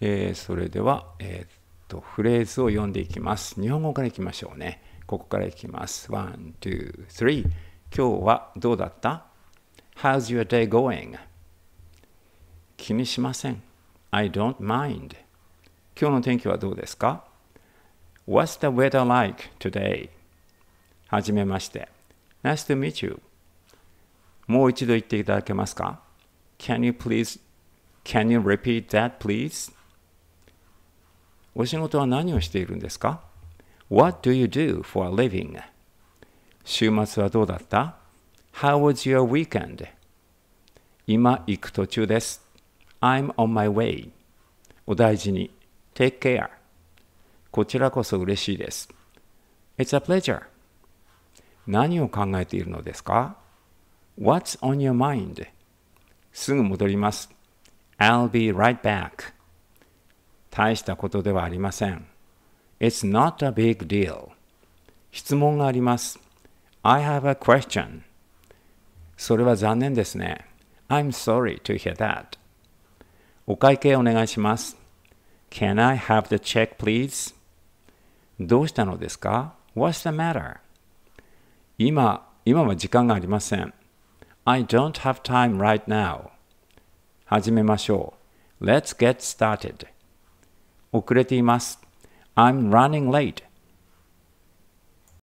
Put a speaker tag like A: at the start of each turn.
A: えー、それでは、えー、っとフレーズを読んでいきます日本語からいきましょうねここからいきますワン、ツー、スリー。今日はどうだった ?How's your day going? 気にしません I don't mind 今日の天気はどうですか What's the weather like today? はじめまして。Nice to meet you. もう一度言っていただけますか Can you please, can you repeat that please? お仕事は何をしているんですか ?What do you do for a living? 週末はどうだった ?How was your weekend? 今行く途中です。I'm on my way. お大事に。Take care. こちらこそ嬉しいです。It's a pleasure. 何を考えているのですか ?What's on your mind? すぐ戻ります。I'll be right back. 大したことではありません。It's not a big deal. 質問があります。I have a question. それは残念ですね。I'm sorry to hear that. お会計お願いします。Can I have the check, please? どうしたのですか ?What's the matter? 今、今は時間がありません。I don't have time right now. 始めましょう。Let's get started. 遅れています。I'm running late.